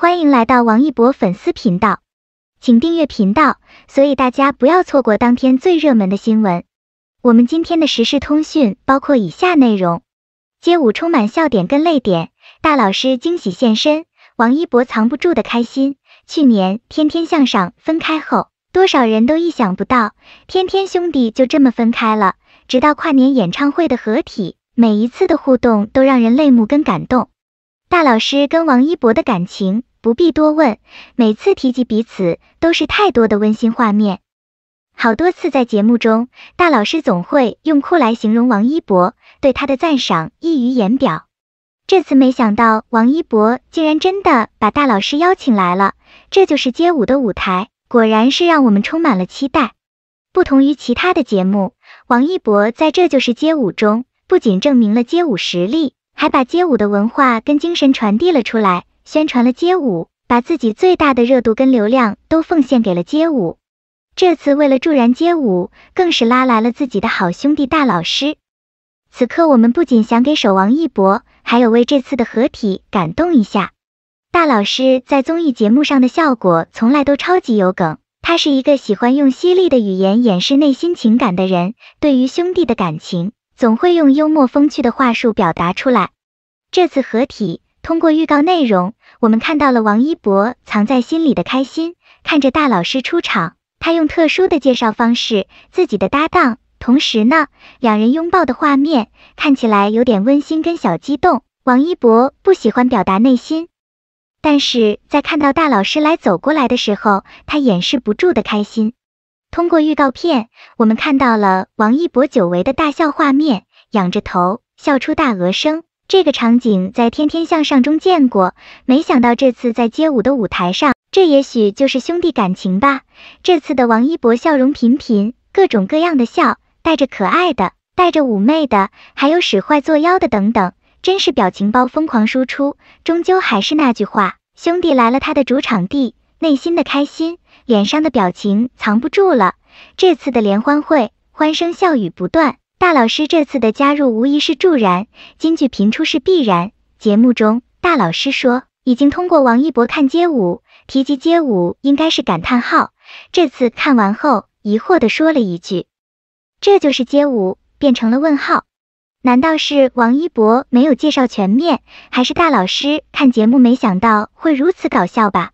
欢迎来到王一博粉丝频道，请订阅频道，所以大家不要错过当天最热门的新闻。我们今天的时事通讯包括以下内容：街舞充满笑点跟泪点，大老师惊喜现身，王一博藏不住的开心。去年《天天向上》分开后，多少人都意想不到，天天兄弟就这么分开了。直到跨年演唱会的合体，每一次的互动都让人泪目跟感动。大老师跟王一博的感情。不必多问，每次提及彼此都是太多的温馨画面。好多次在节目中，大老师总会用“酷”来形容王一博，对他的赞赏溢于言表。这次没想到，王一博竟然真的把大老师邀请来了。这就是街舞的舞台，果然是让我们充满了期待。不同于其他的节目，王一博在《这就是街舞》中不仅证明了街舞实力，还把街舞的文化跟精神传递了出来。宣传了街舞，把自己最大的热度跟流量都奉献给了街舞。这次为了助燃街舞，更是拉来了自己的好兄弟大老师。此刻我们不仅想给手王一博，还有为这次的合体感动一下。大老师在综艺节目上的效果从来都超级有梗，他是一个喜欢用犀利的语言掩饰内心情感的人，对于兄弟的感情，总会用幽默风趣的话术表达出来。这次合体。通过预告内容，我们看到了王一博藏在心里的开心。看着大老师出场，他用特殊的介绍方式，自己的搭档，同时呢，两人拥抱的画面看起来有点温馨跟小激动。王一博不喜欢表达内心，但是在看到大老师来走过来的时候，他掩饰不住的开心。通过预告片，我们看到了王一博久违的大笑画面，仰着头笑出大鹅声。这个场景在《天天向上》中见过，没想到这次在街舞的舞台上，这也许就是兄弟感情吧。这次的王一博笑容频频，各种各样的笑，带着可爱的，带着妩媚的，还有使坏作妖的等等，真是表情包疯狂输出。终究还是那句话，兄弟来了他的主场地，内心的开心，脸上的表情藏不住了。这次的联欢会，欢声笑语不断。大老师这次的加入无疑是助燃，金句频出是必然。节目中，大老师说已经通过王一博看街舞，提及街舞应该是感叹号。这次看完后，疑惑地说了一句：“这就是街舞变成了问号。”难道是王一博没有介绍全面，还是大老师看节目没想到会如此搞笑吧？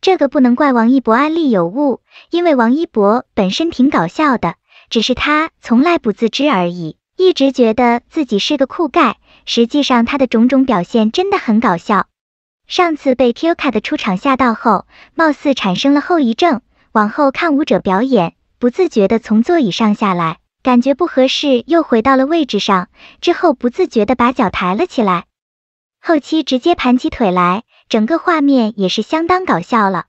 这个不能怪王一博案例有误，因为王一博本身挺搞笑的。只是他从来不自知而已，一直觉得自己是个酷盖。实际上，他的种种表现真的很搞笑。上次被 Toka 的出场吓到后，貌似产生了后遗症，往后看舞者表演，不自觉地从座椅上下来，感觉不合适，又回到了位置上。之后不自觉地把脚抬了起来，后期直接盘起腿来，整个画面也是相当搞笑了。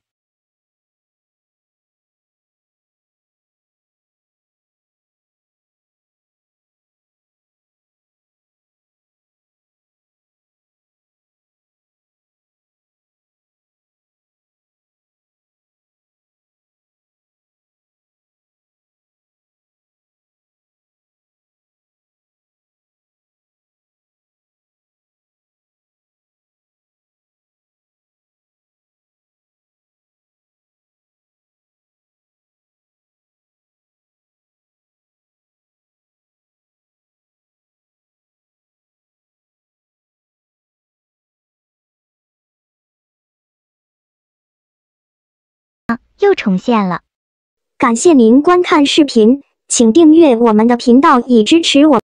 又重现了。感谢您观看视频，请订阅我们的频道以支持我。